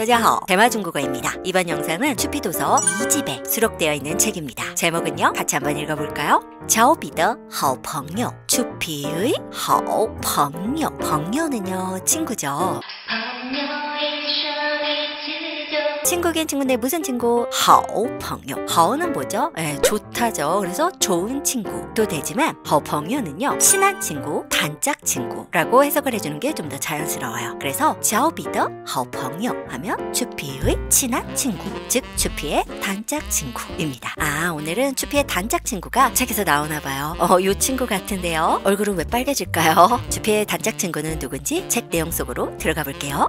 안녕하세요. 대마 중국어입니다. 이번 영상은 추피도서 2집에 수록되어 있는 책입니다. 제목은요. 같이 한번 읽어볼까요? 乔비더허朋요 추피의 허朋요朋요는요 친구죠. 친구긴 친구인데 무슨 친구? 好朋友.好는 뭐죠? 예, 좋다죠. 그래서 좋은 친구도 되지만 好朋友는요. 친한 친구, 단짝 친구라고 해석을 해주는 게 좀 더 자연스러워요. 그래서 交比的好朋友 하면 주피의 친한 친구, 즉 주피의 단짝 친구입니다. 아, 오늘은 주피의 단짝 친구가 책에서 나오나 봐요. 어, 요 친구 같은데요. 얼굴은 왜 빨개질까요? 주피의 단짝 친구는 누군지 책 내용 속으로 들어가 볼게요.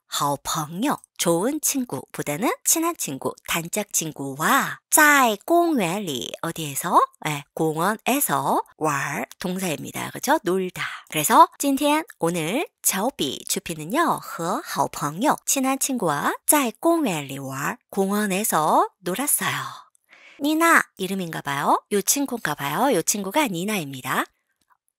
好朋友좋 친구보다는 친한 친구, 단짝 친구와 在 공원里 어디에서? 네, 공원에서 玩 동사입니다. 그죠? 놀다. 그래서 今天 오늘 小比 주피는요. 和好朋友 친한 친구와 在 공원里玩 공원에서 놀았어요. 니나 이름인가 봐요. 요 친구인가 봐요. 요 친구가 니나입니다.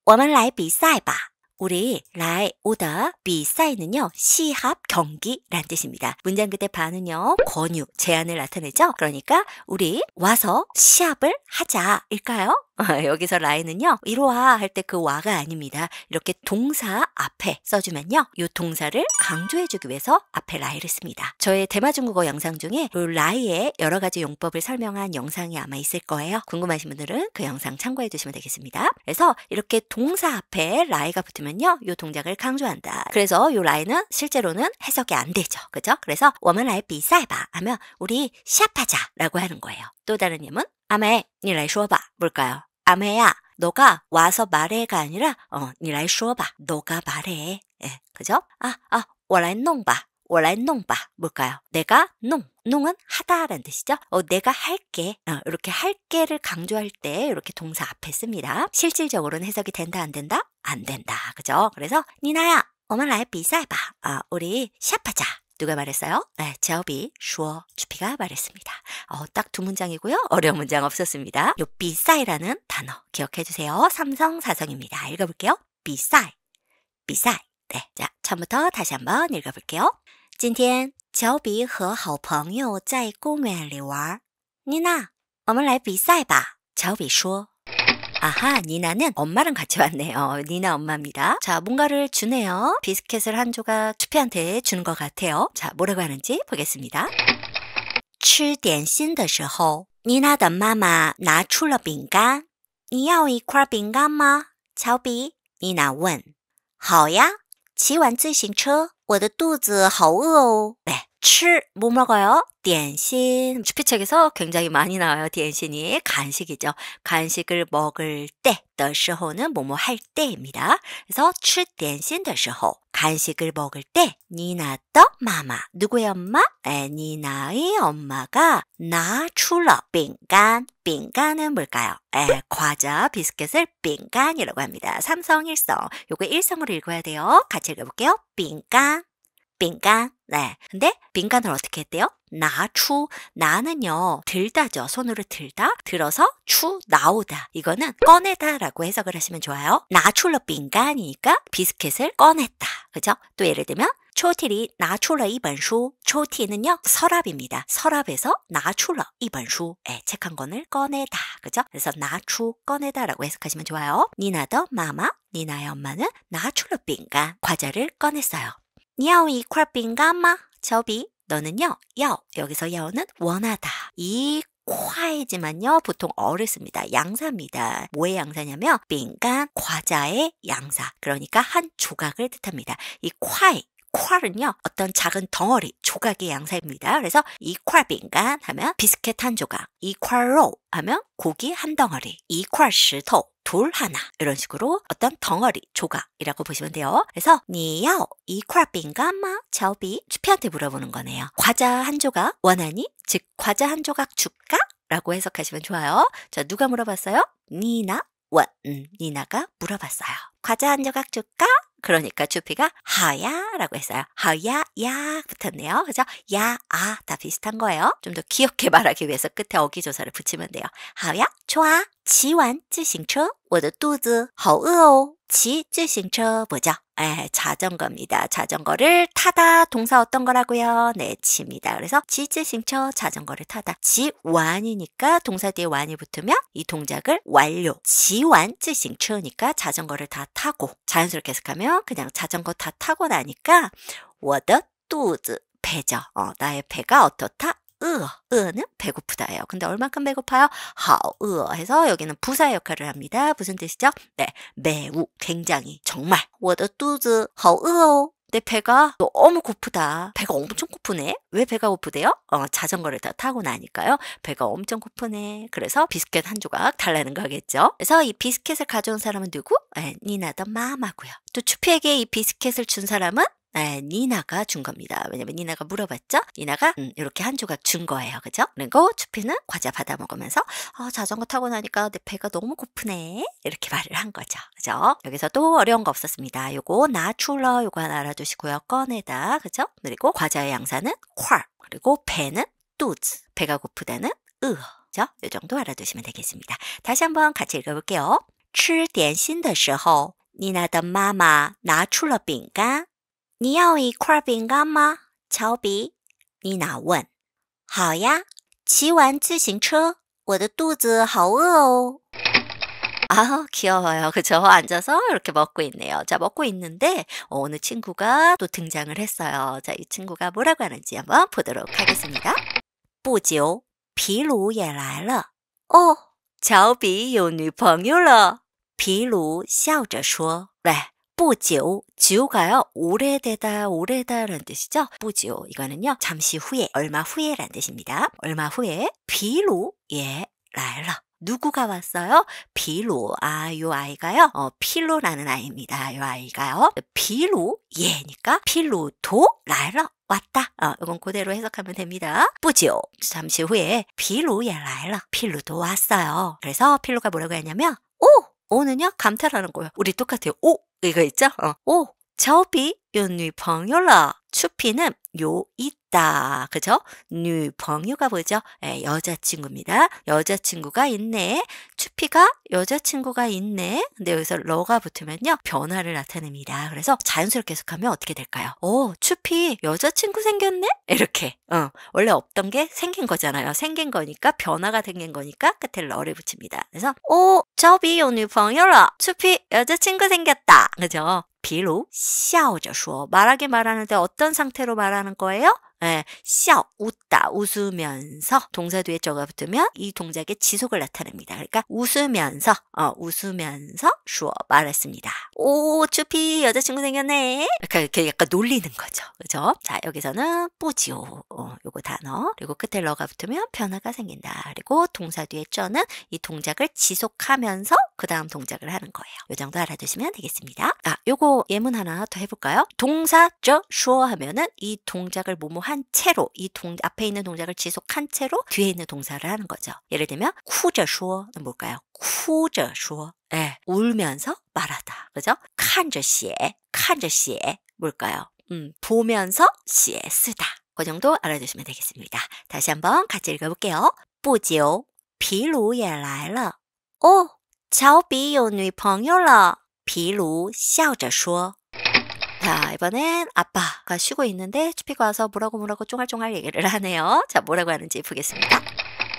我们来比赛吧。 우리 라의 오다 비사이는요 시합 경기란 뜻입니다. 문장 그대 반은요 권유 제안을 나타내죠. 그러니까 우리 와서 시합을 하자일까요? 아, 여기서 라인은요. 이로와 할 때 그 와가 아닙니다. 이렇게 동사 앞에 써주면요. 이 동사를 강조해주기 위해서 앞에 라이를 씁니다. 저의 대마중국어 영상 중에 라이의 여러 가지 용법을 설명한 영상이 아마 있을 거예요. 궁금하신 분들은 그 영상 참고해 주시면 되겠습니다. 그래서 이렇게 동사 앞에 라이가 붙으면요. 이 동작을 강조한다. 그래서 이 라이는 실제로는 해석이 안 되죠. 그죠? 그래서 워먼 라이 비싸이바 하면 우리 시합하자 라고 하는 거예요. 또 다른 예문 아메, 니라이쇼바. 뭘까요? 아메야, 너가 와서 말해가 아니라 어, 니라이쇼바. 너가 말해. 예, 그죠? 아, 아, 我来弄吧.我来弄吧. 뭘까요? 내가 농. 농은 하다라는 뜻이죠. 어, 내가 할게. 어, 이렇게 할게를 강조할 때 이렇게 동사 앞에 씁니다. 실질적으로는 해석이 된다 안 된다? 안 된다. 그죠? 그래서 니나야, 엄마라이 비싸봐. 아, 우리 시합하자. 누가 말했어요? 네, 제업이 슈어 주피가 말했습니다. 어, 딱 두 문장이고요. 어려운 문장 없었습니다. 요 비싸이라는 단어 기억해 주세요. 삼성 사성입니다. 읽어볼게요. 비싸이, 비싸이. 네, 자 처음부터 다시 한번 읽어볼게요. 今天小比和好朋友在公园里玩妮나我们来比赛吧小比说 아하, 니나는 엄마랑 같이 왔네요. 니나 엄마입니다. 자, 뭔가를 주네요. 비스켓을 한 조각 추피한테 주는 것 같아요. 자, 뭐라고 하는지 보겠습니다. 吃点心的时候，妮娜的妈妈拿出了饼干。你要一块饼干吗，乔比？妮娜问。好呀，骑完自行车。 我的肚子好饿哦。네, 吃뭐 먹어요?点心. 주피책에서 굉장히 많이 나와요.点心이 간식이죠. 간식을 먹을 때, 的时候는 뭐뭐 할 때입니다. 그래서 吃点心的时候, 간식을 먹을 때, 니나的 마마, 누구의 엄마? 에, 네, 니나의 엄마가 나出了 饼干. 빙간은 뭘까요? 에, 네, 과자, 비스켓을 빙간이라고 합니다. 삼성, 일성. 요거 일성으로 읽어야 돼요. 같이 읽어볼게요. 빙간. 빈간. 네. 근데 빈간을 어떻게 했대요? 나추 나는요 들다죠 손으로 들다 들어서 추 나오다 이거는 꺼내다라고 해석을 하시면 좋아요 나출러 빈간이니까 비스킷을 꺼냈다 그죠 또 예를 들면 초티리 나출러 이번수 초티는요 서랍입니다 서랍에서 나출러 이번수 에 책한 권을 꺼내다 그죠 그래서 나추 꺼내다라고 해석하시면 좋아요 니나더 마마 니나의 엄마는 나출러 빈간 과자를 꺼냈어요 니아오이 퀄빈가마 저비 너는요 여 여기서 여는 원하다 이 콰이지만요 보통 어를 습니다 양사입니다. 뭐의 양사냐면 빙간 과자의 양사. 그러니까 한 조각을 뜻합니다. 이 콰이 콸은요 어떤 작은 덩어리 조각의 양사입니다. 그래서 이콸 빙간 하면 비스켓 한 조각, 이콸로 하면 고기 한 덩어리, 이콸 시토 돌 하나 이런 식으로 어떤 덩어리 조각이라고 보시면 돼요. 그래서 니야오 이 크라빈가 마 자오비 주피한테 물어보는 거네요. 과자 한 조각 원하니? 즉 과자 한 조각 줄까? 라고 해석하시면 좋아요. 자 누가 물어봤어요? 니나 원 음, 니나가 물어봤어요. 과자 한 조각 줄까? 그러니까 주피가 하야라고 했어요. 하야 야 붙었네요. 그죠? 야 아 다 비슷한 거예요. 좀 더 귀엽게 말하기 위해서 끝에 어기 조사를 붙이면 돼요. 하야 좋아. 지완 自行车我的肚子好饿哦骑自行车뭐죠 에, 예, 자전거입니다. 자전거를 타다 동사 어떤 거라고요? 네, 지입니다. 그래서 지지싱처 자전거를 타다 지완이니까 동사 뒤에 완이 붙으면 이 동작을 완료. 지완 지싱처니까 자전거를 다 타고 자연스럽게 해석하면 그냥 자전거 다 타고 나니까 워더 뚜즈 배죠. 어, 나의 배가 어떻다? 으, 어, 으는 배고프다예요. 근데 얼만큼 배고파요? 하으 우 어 해서 여기는 부사 의 역할을 합니다. 무슨 뜻이죠? 네, 매우, 굉장히, 정말. 我的肚子好饿哦.내 어, 배가 너무 고프다. 배가 엄청 고프네. 왜 배가 고프대요? 어, 자전거를 다 타고 나니까요. 배가 엄청 고프네. 그래서 비스켓 한 조각 달라는 거겠죠. 그래서 이 비스켓을 가져온 사람은 누구? 네, 예, 니나 더 마마고요. 또 추피에게 이 비스켓을 준 사람은 에, 네, 니나가 준 겁니다. 왜냐면 니나가 물어봤죠? 니나가 음, 이렇게 한 조각 준 거예요. 그죠? 그리고 주피는 과자 받아 먹으면서 어, 자전거 타고 나니까 내 배가 너무 고프네. 이렇게 말을 한 거죠. 그죠? 여기서 또 어려운 거 없었습니다. 요거 나출러 요거 하나 알아두시고요. 꺼내다. 그죠? 그리고 과자의 양산은콸 그리고 배는 뚜즈 배가 고프다는 으. 그죠? 요 정도 알아두시면 되겠습니다. 다시 한번 같이 읽어볼게요. 吃点心的时候니나的妈妈拿出了饼干 你要一块饼干吗，乔比？妮娜问。好呀，骑完自行车，我的肚子好饿哦。 아, 귀여워요. 그죠? 앉아서 이렇게 먹고 있네요. 자, 먹고 있는데 어, 오늘 친구가 또 등장을 했어요. 자, 이 친구가 뭐라고 하는지 한번 보도록 하겠습니다. 不久,皮鲁也来了.哦,乔比有女朋友了.皮鲁笑着说,来, 뿌지오 지오가요 오래되다 오래다라는 뜻이죠 뿌지오 이거는요 잠시 후에 얼마 후에라는 뜻입니다 얼마 후에 비로 예 라일러 누구가 왔어요? 비로 아요 아이가요 어 필로라는 아이입니다 요 아이가요 비로 예니까 필로 도 라일러 왔다. 어, 이건 그대로 해석하면 됩니다. 뿌지오. 잠시 후에 비로예 라일러. 필로도 왔어요. 그래서 필로가 뭐라고 했냐면 오! 오는요 감탄하는 거예요. 우리 똑같아요. 오! 이거 있죠? 어, 오, 乔比有女朋友了。 추피는 요 있다. 그죠? 뉴펑유가 뭐죠? 예, 여자친구입니다. 여자친구가 있네. 추피가 여자친구가 있네. 근데 여기서 러가 붙으면요. 변화를 나타냅니다. 그래서 자연스럽게 해석하면 어떻게 될까요? 오, 어, 추피 여자친구 생겼네? 이렇게. 어, 원래 없던 게 생긴 거잖아요. 생긴 거니까 변화가 생긴 거니까 끝에 러를 붙입니다. 그래서 오, 어, 저비 요뉴펑유러 추피 여자친구 생겼다. 그죠? 비로 笑着说. 말하게 말하는데 어떤 상태로 말하는 거예요? 에, 예, 샤 웃다 웃으면서 동사 뒤에 저가 붙으면 이 동작의 지속을 나타냅니다. 그러니까 웃으면서 어, 웃으면서 슈어 말했습니다. 오 추피 여자친구 생겼네. 약간 그러니까 이렇게 약간 놀리는 거죠. 그죠? 자 여기서는 뽀지오 어, 요거 단어 그리고 끝에 러가 붙으면 변화가 생긴다. 그리고 동사 뒤에 쩌는이 동작을 지속하면서 그 다음 동작을 하는 거예요. 요 정도 알아두시면 되겠습니다. 아 요거 예문 하나 더 해볼까요? 동사 쪄 슈어 하면은 이 동작을 뭐뭐 한 채로 이 동, 앞에 있는 동작을 지속한 채로 뒤에 있는 동사를 하는 거죠. 예를 들면 쿠저쇼는 뭘까요? 쿠저쇼 예, 울면서 말하다. 그죠? 칸저시에 칸저시에 뭘까요? 음, 보면서 시에 쓰다. 그 정도 알아두시면 되겠습니다. 다시 한번 같이 읽어볼게요. 지不 비루 鲁也来了哦乔비有女朋友了 비루 笑着说 자, 이번엔 아빠가 쉬고 있는데 추피가 와서 뭐라고 뭐라고 쫑알쫑알 얘기를 하네요. 자, 뭐라고 하는지 보겠습니다.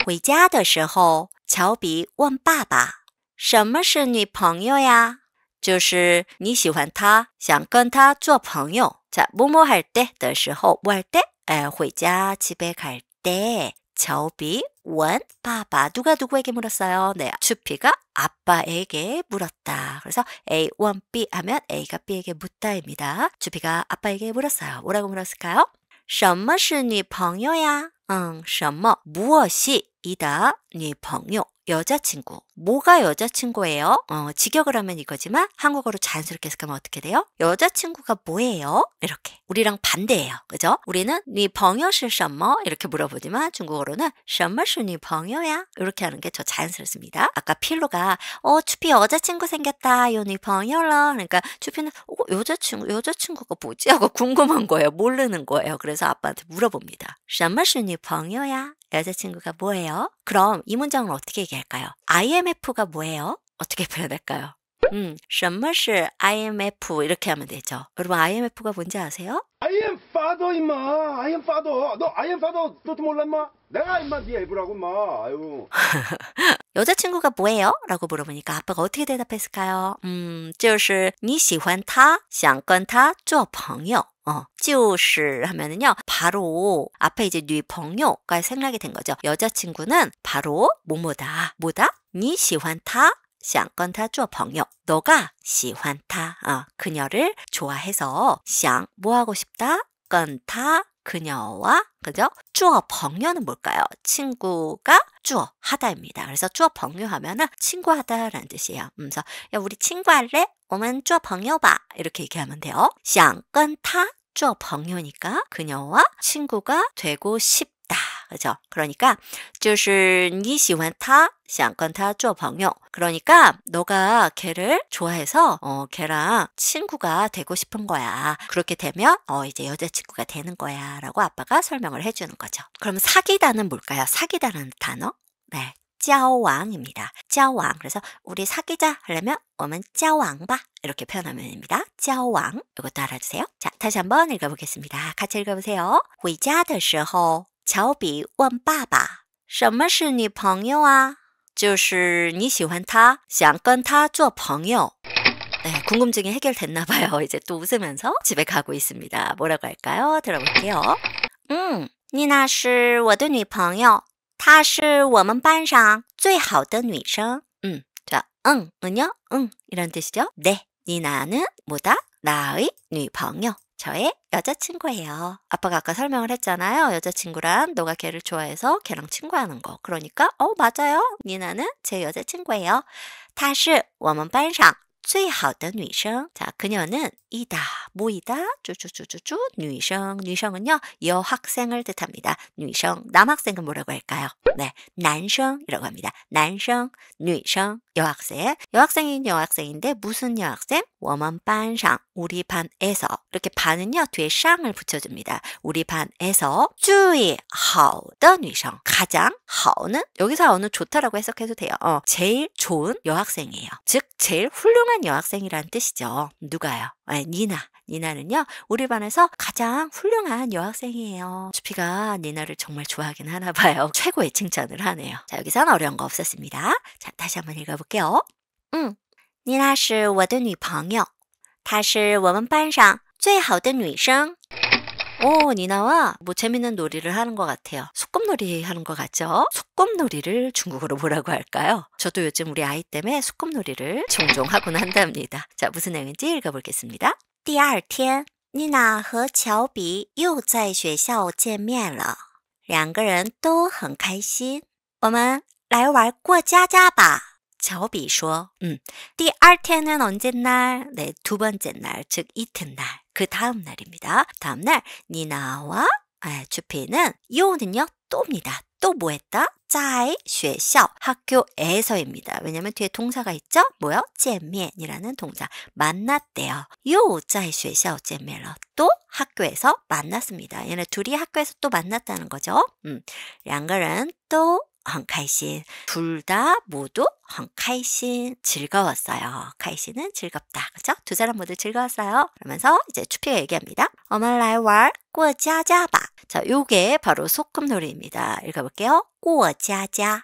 回家的时候，乔比问爸爸：“什么是女朋友呀？”就是你喜欢他，想跟他做朋友。자，뭐뭐 할 때的时候，뭐할 때？ 에，回家집에 갈 때。 저비 원 바바 누가 누구에게 물었어요? 네, 주피가 아빠에게 물었다. 그래서 A 원 B 하면 A가 B에게 묻다입니다. 주피가 아빠에게 물었어요. 뭐라고 물었을까요? 什么是女朋友呀? 응, 什么 무엇이 이다 女朋友 여자친구 뭐가 여자친구예요? 어, 직역을 하면 이거지만 한국어로 자연스럽게 해석하면 어떻게 돼요? 여자친구가 뭐예요? 이렇게. 우리랑 반대예요. 그죠? 우리는 네 벙여실 셔머 이렇게 물어보지만 중국어로는 셔머슈니 벙여야 이렇게 하는 게 더 자연스럽습니다. 아까 필로가 어 추피 여자친구 생겼다 요 니 벙여러 그러니까 추피는 어, 여자친구 여자친구가 뭐지 하고 궁금한 거예요. 모르는 거예요. 그래서 아빠한테 물어봅니다. 셔머슈니 벙여야 여자친구가 뭐예요? 그럼 이 문장을 어떻게 얘기할까요? IMF가 뭐예요? 어떻게 표현할까요? 음, 什么是 IMF 이렇게 하면 되죠. 여러분 IMF가 뭔지 아세요? I am father 임마. I am father. 너 I am father 너도 몰라 임마. 내가 임마 네 애부라고 임마. 아유. 여자친구가 뭐예요? 라고 물어보니까 아빠가 어떻게 대답했을까요? 음, 就是你喜欢他,想跟他做朋友. 어, 就是 하면은요, 바로 앞에 이제 뉘朋友가 생각이 된 거죠. 여자친구는 바로 뭐뭐다, 뭐다? 你喜欢他想跟他做朋友. 너가 喜欢他. 어, 그녀를 좋아해서 想 뭐하고 싶다? 跟他 그녀와 그죠? 주어 벙여는 뭘까요? 친구가 주어 하다입니다. 그래서 주어 벙여하면은 친구하다라는 뜻이에요. 음, 그래서 야 우리 친구할래? 오면 주어 벙여봐 이렇게 얘기하면 돼요. 想跟他주어 벙여니까 그녀와 친구가 되고 싶. 그죠? 그러니까 就是你喜欢他想跟他做朋友 그러니까 너가 걔를 좋아해서 어, 걔랑 친구가 되고 싶은 거야. 그렇게 되면 어, 이제 여자친구가 되는 거야. 라고 아빠가 설명을 해주는 거죠. 그럼 사귀다는 뭘까요? 사귀다는 단어? 네. 짜왕입니다. 짜왕. 그래서 우리 사귀자 하려면 오면 짜왕바 이렇게 표현하면 됩니다. 짜왕. 이것도 알아주세요. 자, 다시 한번 읽어보겠습니다. 같이 읽어보세요. 回家的时候乔比问爸爸：“什么是你朋友啊？”就是你喜欢他，想跟他做朋友。 네, 궁금증이 해결됐나 봐요. 이제 또 웃으면서 집에 가고 있습니다. 뭐라고 할까요? 들어볼게요. 음, 니나 是我的女朋友.她是我们班上最好的女生. 음, 자, 응, 은요, 응 이런 뜻이죠. 네, 니나는 뭐다? 나의 女朋友. 저의 여자친구예요. 아빠가 아까 설명을 했잖아요. 여자친구란 너가 걔를 좋아해서 걔랑 친구하는 거. 그러니까 어 맞아요. 니나는 제 여자친구예요. 다시 我们班上最好的女生. 자, 그녀는 이다, 모이다, 쭈쭈쭈쭈쭈,女生.女生은요, 여학생을 뜻합니다. 女生. 남학생은 뭐라고 할까요? 네, 난생이라고 합니다. 난생, 女生, 여학생. 여학생인 여학생인데 무슨 여학생? 워먼반상, 우리 반에서. 이렇게 반은요, 뒤에 쌍을 붙여줍니다. 우리 반에서 주의 好的女生. 가장 好는 여기서 어느 좋다라고 해석해도 돼요. 어, 제일 좋은 여학생이에요. 즉, 제일 훌륭한 훌륭한 여학생이란 뜻이죠. 누가요? 네, 니나. 니나는요, 우리 반에서 가장 훌륭한 여학생이에요. 주피가 니나를 정말 좋아하긴 하나 봐요. 최고의 칭찬을 하네요. 자, 여기선 어려운 거 없었습니다. 자, 다시 한번 읽어볼게요. 응. 니나 是我的女朋友她是我们班上最好的女生。오 어, 니나와 뭐 재밌는 놀이를 하는 것 같아요. 소꿉놀이 하는 것 같죠? 소꿉놀이를 중국어로 뭐라고 할까요? 저도 요즘 우리 아이 때문에 소꿉놀이를 종종 하곤 한답니다. 자 무슨 내용인지 읽어보겠습니다. 第二天，妮娜和乔比又在学校见面了，两个人都很开心。我们来玩过家家吧。 乔比说：“嗯，第二天呢，언제 음, 날？ 네， 두 번째 날， 즉 이튿날。 그 다음 날입니다. 다음 날 니나와 아, 주피는 요는요 또입니다. 또 뭐 했다? 짜이 쉐샤 학교에서입니다. 왜냐면 뒤에 동사가 있죠? 뭐요? 잼면이라는 동사 만났대요. 요 짜이 쉐샤 잼면러 또 학교에서 만났습니다. 얘네 둘이 학교에서 또 만났다는 거죠. 음, 양가는 또 헝카이신 둘 다 모두 헝카이신 즐거웠어요. 카이신은 즐겁다. 그죠? 두 사람 모두 즐거웠어요. 그러면서 이제 추피가 얘기합니다. 어말라이왈 꾸어짜자바 자, 요게 바로 소꿉놀이입니다. 읽어볼게요. 꾸어짜자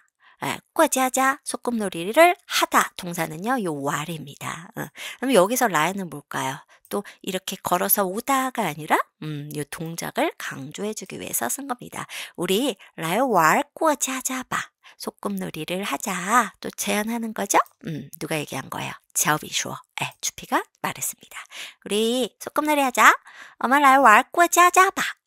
꼬지자 예, 소꿉놀이를 하다 동사는요 요 와리입니다. 어, 그럼 여기서 라인은 뭘까요? 또 이렇게 걸어서 오다가 아니라 음, 요 동작을 강조해주기 위해서 쓴 겁니다. 우리 라요 왈꼬지자 봐. 소꿉놀이를 하자 또 제안하는 거죠? 음, 누가 얘기한 거예요? 제업비 슈어. 에, 예, 주피가 말했습니다. 우리 소꿉놀이 하자. 엄마 라요 왈꼬지 자 봐.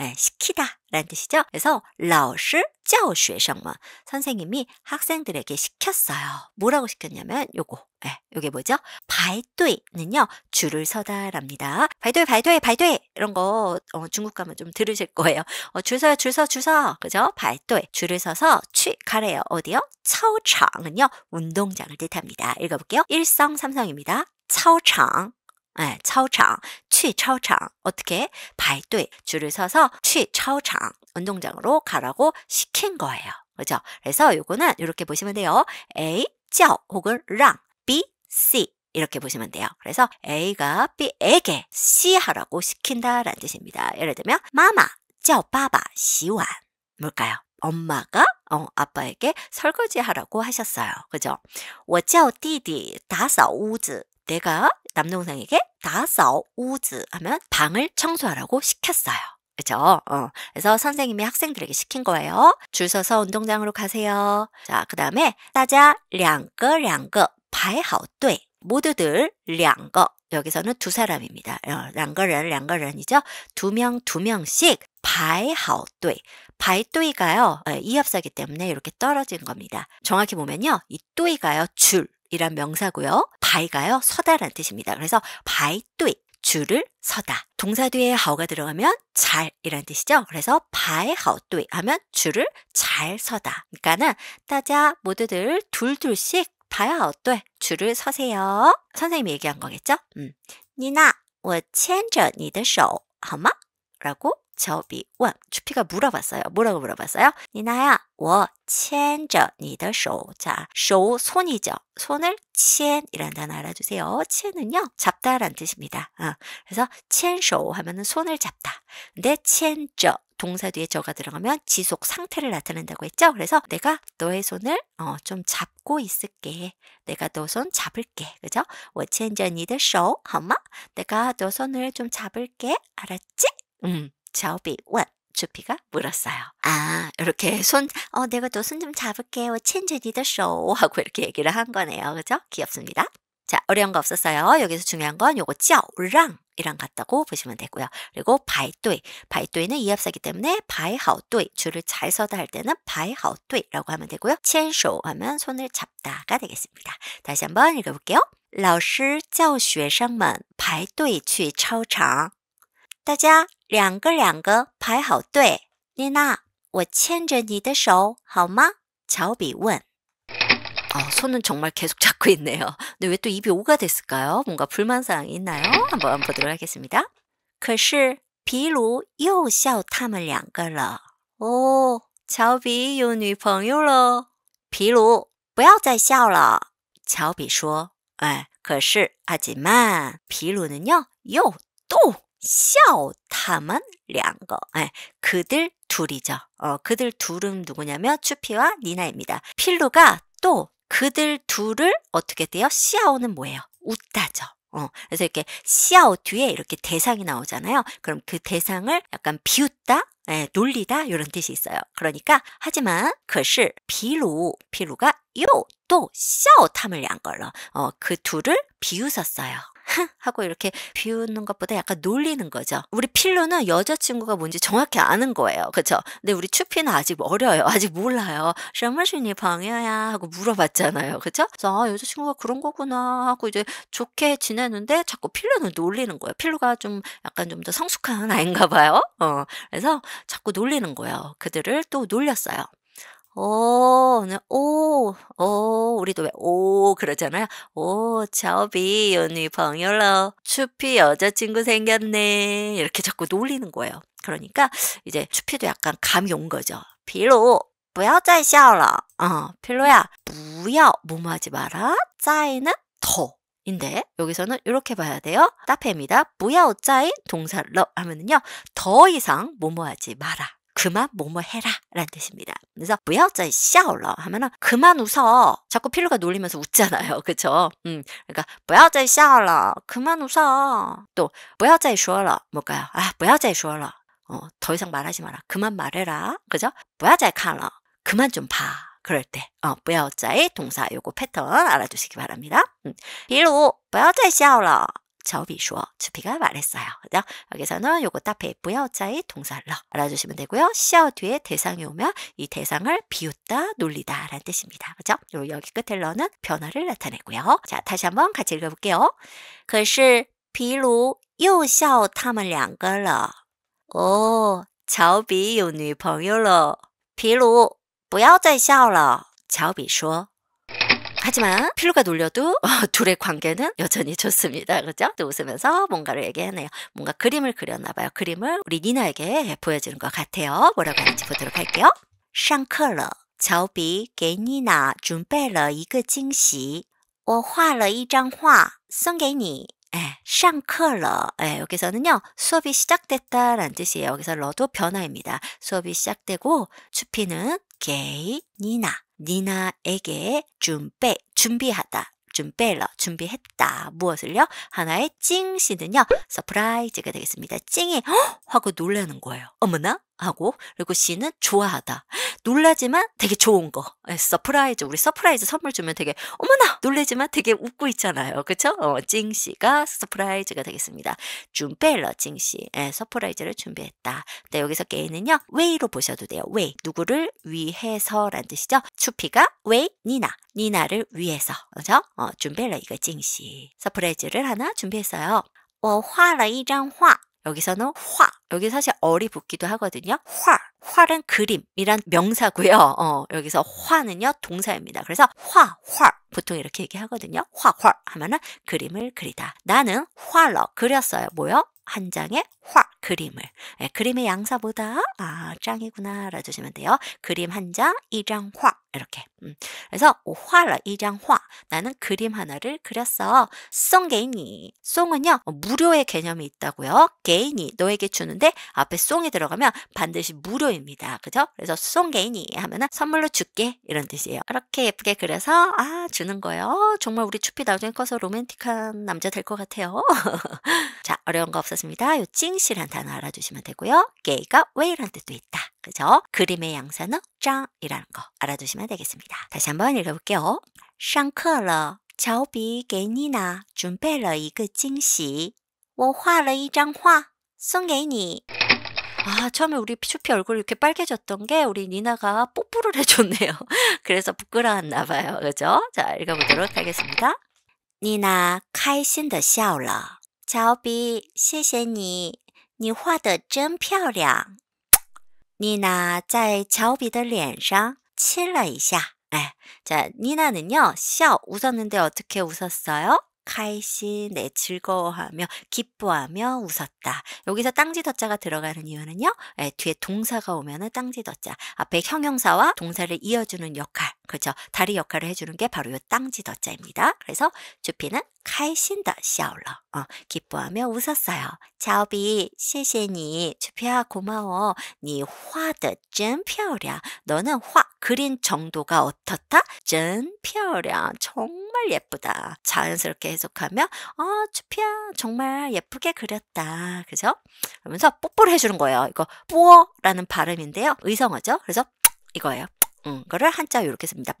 에, 네, 시키다라는 뜻이죠. 그래서 라오스 짜오 쉐성마 선생님이 학생들에게 시켰어요. 뭐라고 시켰냐면 요거 예, 요게 뭐죠? 발이뚜이는요 줄을 서다랍니다. 발이뚜이 바이뚜이 바이런거 어, 중국 가면 좀 들으실 거예요. 어, 줄 서요 줄서줄서 그죠? 발이뚜 줄을 서서 취 가래요 어디요? 차오창은요 운동장을 뜻합니다. 읽어볼게요. 일성 삼성입니다. 차오창 에, 차오창, 취차오 어떻게 발뒤 줄을 서서 취차오 운동장으로 가라고 시킨 거예요. 그죠? 그래서 요거는 이렇게 보시면 돼요. A, 쩌 혹은 랑, B, C 이렇게 보시면 돼요. 그래서 A가 B에게 C 하라고 시킨다라는 뜻입니다. 예를 들면 마마, 쩌 바바, 시완 뭘까요? 엄마가 어, 아빠에게 설거지하라고 하셨어요. 그죠? 我叫弟弟打扫屋子。 내가 남동생에게 다싸 우즈 하면 방을 청소하라고 시켰어요. 그죠? 어. 그래서 선생님이 학생들에게 시킨 거예요. 줄 서서 운동장으로 가세요. 자, 그 다음에 따자 량거 량거 바이하오뚜 모두들 량거 여기서는 두 사람입니다. 량거를 어, 량거런이죠. 두 명 두 명씩 바이하우뚜바이또이가요 어, 이합사기 때문에 이렇게 떨어진 겁니다. 정확히 보면요. 이또이가요줄 이란 명사고요. 바이가요. 서다란 뜻입니다. 그래서 바이 뚜이 줄을 서다. 동사 뒤에 하오가 들어가면 잘이란 뜻이죠. 그래서 바이 하오 뚜이 하면 줄을 잘 서다. 그러니까는 따자 모두들 둘둘씩 바이 하오 어이 줄을 서세요. 선생님이 얘기한 거겠죠? 음. 니나, 我牵着你的手好吗? 라고 저비원 주피가 물어봤어요. 뭐라고 물어봤어요? 니나야, 我牵着你的手. 자, 手 손이죠. 손을 牵이라는 단어 알아주세요. 牵은요 잡다란 뜻입니다. 어, 그래서 牵手 하면은 손을 잡다. 근데 牵着 동사 뒤에 저가 들어가면 지속 상태를 나타낸다고 했죠. 그래서 내가 너의 손을 어, 좀 잡고 있을게. 내가 너 손 잡을게. 그죠? 我牵着你的手好吗? 내가 너 손을 좀 잡을게. 알았지? 음. 저비 w 주피가 물었어요. 아, 이렇게 손, 어, 내가 너 손 좀 잡을게. 친즈 니더쇼. 하고 이렇게 얘기를 한 거네요. 그죠? 귀엽습니다. 자, 어려운 거 없었어요. 여기서 중요한 건 요거 쩌랑 이랑 같다고 보시면 되고요. 그리고 바이또이. 바이또이는 이합사기 때문에 바이하오또이. 줄을 잘 서다 할 때는 바이하오또이라고 하면 되고요. 첸쇼 하면 손을 잡다가 되겠습니다. 다시 한번 읽어볼게요. 老师叫学生们排队去操场。大家两个两个排好队。妮娜，我牵着你的手好吗？乔比问。 어, 손은 정말 계속 잡고 있네요. 근데 왜 또 입이 오가 됐을까요? 뭔가 불만사항이 있나요? 한번 보도록 하겠습니다. 可是皮鲁又笑他们两个了. 오, 乔比有女朋友了.皮鲁,不要再笑了.乔比说. 에, 可是, 하지만, 皮鲁는요, 요, 또, 笑他们两个. 예, 그들 둘이죠. 어, 그들 둘은 누구냐면 추피와 니나입니다. 필루가 또 그들 둘을 어떻게 돼요? 시아오는 뭐예요? 웃다죠. 어, 그래서 이렇게 시아오 뒤에 이렇게 대상이 나오잖아요. 그럼 그 대상을 약간 비웃다, 예, 놀리다 이런 뜻이 있어요. 그러니까 하지만 그시 비루 비루가 요또 시아오 탐을 양 걸로 어, 그 둘을 비웃었어요. 하고 이렇게 비웃는 것보다 약간 놀리는 거죠. 우리 필로는 여자친구가 뭔지 정확히 아는 거예요. 그렇죠? 근데 우리 추피는 아직 어려요. 아직 몰라요. 샤머신이 방야야 하고 물어봤잖아요. 그렇죠? 그래서 아, 여자친구가 그런 거구나 하고 이제 좋게 지내는데 자꾸 필로는 놀리는 거예요. 필로가 좀 약간 좀 더 성숙한 아이인가 봐요. 어. 그래서 자꾸 놀리는 거예요. 그들을 또 놀렸어요. 오, 어, 네, 오, 어, 오, 우리도 왜 오 그러잖아요. 오, 저비 언니 방열러. 추피 여자친구 생겼네. 이렇게 자꾸 놀리는 거예요. 그러니까 이제 추피도 약간 감이 온 거죠. 비로 不要再笑了. 어, 필로야, 不要, 뭐뭐하지 마라. 짜이는 더. 인데 여기서는 이렇게 봐야 돼요. 따페입니다. 不要再 동사 러 하면은요. 더 이상 뭐뭐하지 마라. 그만 뭐뭐 해라 라는 뜻입니다. 그래서 不要再笑了 하면은 그만 웃어. 자꾸 필로가 놀리면서 웃잖아요. 그쵸? 음, 그러니까 不要再笑了 그만 웃어. 또不要再说了 뭘까요? 아, 不要再说了 어, 더 이상 말하지 마라. 그만 말해라. 그죠? 不要再看了 그만 좀 봐. 그럴 때, 어, 不要再 동사 요거 패턴 알아주시기 바랍니다. 음, 比如不要再笑了 저비쇼 주피가 말했어요. 그죠? 여기서는 요거 앞에 부여 자의 동사 를 알아주시면 되고요. 시어 뒤에 대상이 오면 이 대상을 비웃다, 놀리다 라는 뜻입니다. 그죠? 요 여기 끝에 러는 변화를 나타내고요. 자, 다시 한번 같이 읽어볼게요. 可是皮鲁요笑他们两个了 오, 乔요有女요友了皮鲁不要再笑了乔比说 하지만 필로가 놀려도 어, 둘의 관계는 여전히 좋습니다. 그렇죠? 또 웃으면서 뭔가를 얘기하네요. 뭔가 그림을 그렸나 봐요. 그림을 우리 니나에게 보여주는 것 같아요. 뭐라고 하는지 보도록 할게요. 샹클러 乔比给妮娜准备了一个惊喜我画了一张画送给你 예, 샹클러. 예, 여기서는요, 수업이 시작됐다라는 뜻이에요. 여기서 러도 변화입니다. 수업이 시작되고, 주피는 게이, 니나. 니나에게 준비, 준비하다. 준비러 준비했다. 무엇을요? 하나의 찡씨는요 서프라이즈가 되겠습니다. 찡이 헉! 하고 놀라는 거예요. 어머나 하고 그리고 C는 좋아하다. 놀라지만 되게 좋은 거. 예, 서프라이즈 우리 서프라이즈 선물 주면 되게 어머나 놀래지만 되게 웃고 있잖아요. 그렇죠? 어, 찡씨가 서프라이즈가 되겠습니다. 준벨러 찡씨 예, 서프라이즈를 준비했다. 근데 네, 여기서 게이는요. 웨이로 보셔도 돼요. 웨이 누구를 위해서란 뜻이죠. 추피가 웨이 니나 니나를 위해서 그렇죠? 어, 준벨러 이거 찡씨 서프라이즈를 하나 준비했어요. 我画了一张画 어, 여기서는 화. 여기 사실 어리 붙기도 하거든요. 화. 화는 그림이란 명사고요. 어, 여기서 화는요 동사입니다. 그래서 화, 화 보통 이렇게 얘기하거든요. 화, 화 하면은 그림을 그리다. 나는 화러 그렸어요. 뭐요? 한 장의 화 그림을 네, 그림의 양사보다 아 짱이구나 알아주시면 돼요. 그림 한 장, 이장화 이렇게 음. 그래서 화라 이장화 나는 그림 하나를 그렸어. 송 개인이 송은요 무료의 개념이 있다고요. 개인이 너에게 주는데 앞에 송이 들어가면 반드시 무료입니다. 그죠? 그래서 송 개인이 하면은 선물로 줄게 이런 뜻이에요. 이렇게 예쁘게 그려서 아 주는 거예요. 정말 우리 추피 나중에 커서 로맨틱한 남자 될 것 같아요. 자 어려운 거 없었습니다. 요찡 행시한 단어 알아두시면 되고요. 게이가 웨 a y 란 뜻도 있다. 그죠? 그림의 양사는 짱이라는 거 알아두시면 되겠습니다. 다시 한번 읽어볼게요. 上课了乔比给니나준비了一个惊喜我画了一张画送给你 아, 처음에 우리 슈피 얼굴이 이렇게 빨개졌던 게 우리 니나가 뽀뽀를 해줬네요. 그래서 부끄러웠나 봐요. 그죠? 자, 읽어보도록 하겠습니다. 니나, 开心的笑了。乔比，谢谢你 你画的真漂亮妮娜在乔比的脸上亲了一下哎这妮娜는요笑웃었는데 어떻게 웃었어요? 카이씨 네, 즐거워하며 기뻐하며 웃었다. 여기서 땅지더자가 들어가는 이유는요. 네, 뒤에 동사가 오면은 땅지더자 앞에 형용사와 동사를 이어주는 역할 그죠 다리 역할을 해주는 게 바로 요 땅지더자입니다. 그래서 주피는 카이신더 샤올러 어, 기뻐하며 웃었어요. 자오비 시시니 주피야 고마워. 니 화드 쩐漂亮. 너는 화 그린 정도가 어떻다? 쩐漂亮. 정 정말 예쁘다. 자연스럽게 해석하면 어, 아, 추피야 정말 예쁘게 그렸다. 그죠? 그러면서 뽀뽀를 해주는 거예요. 이거 뽀라는 발음인데요. 의성어죠. 그래서 이거예요. 응, 거를 한자 이렇게 씁니다.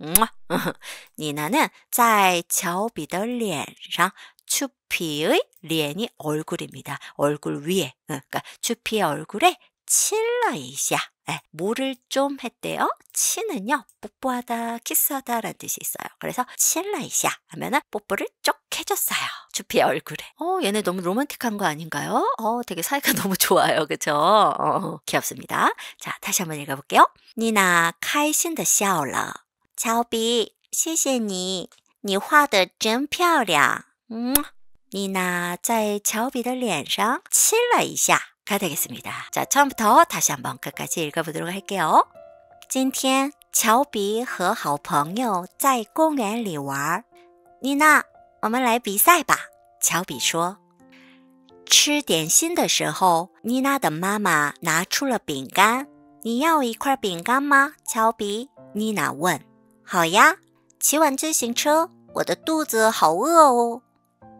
니나는 在乔比的脸上 추피의 리엔이 얼굴입니다. 얼굴 위에. 그러니까 추피의 얼굴에 칠러이샤. 네, 뭐를 좀 했대요. 치는요, 뽀뽀하다, 키스하다 라는 뜻이 있어요. 그래서 치라이샤 하면은 뽀뽀를 쪽 해줬어요. 주피의 얼굴에. 어, 얘네 너무 로맨틱한거 아닌가요? 어, 되게 사이가 너무 좋아요. 그쵸? 어, 어, 귀엽습니다. 자, 다시 한번 읽어볼게요. 니나, 카이신드 샤올러. 자오비, 谢谢你你画的真漂亮 음, 니나, 자이 在오비的脸上亲라이샤 가되겠습니다자처음부터다시한번끝까지읽어보도록할게요今天，乔比和好朋友在公园里玩。妮娜，我们来比赛吧。乔比说。吃点心的时候，妮娜的妈妈拿出了饼干。你要一块饼干吗？乔比。妮娜问。好呀，骑完自行车，我的肚子好饿哦。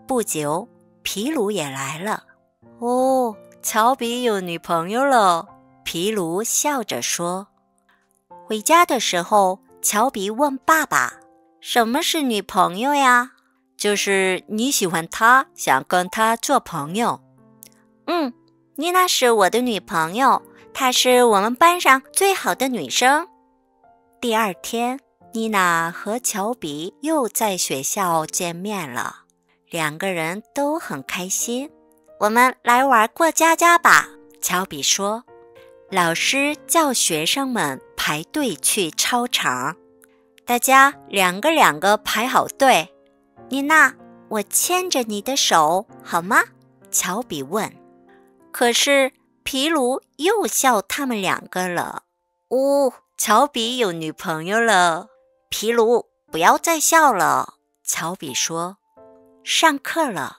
不久，皮鲁也来了。哦。乔比有女朋友了，皮卢笑着说。回家的时候，乔比问爸爸：“什么是女朋友呀？”“就是你喜欢她，想跟她做朋友。”“嗯，妮娜是我的女朋友，她是我们班上最好的女生。”第二天，妮娜和乔比又在学校见面了，两个人都很开心。我们来玩过家家吧，乔比说。老师叫学生们排队去操场，大家两个两个排好队。妮娜，我牵着你的手好吗？乔比问。可是皮卢又笑他们两个了。呜，乔比有女朋友了。皮卢，不要再笑了。乔比说。上课了。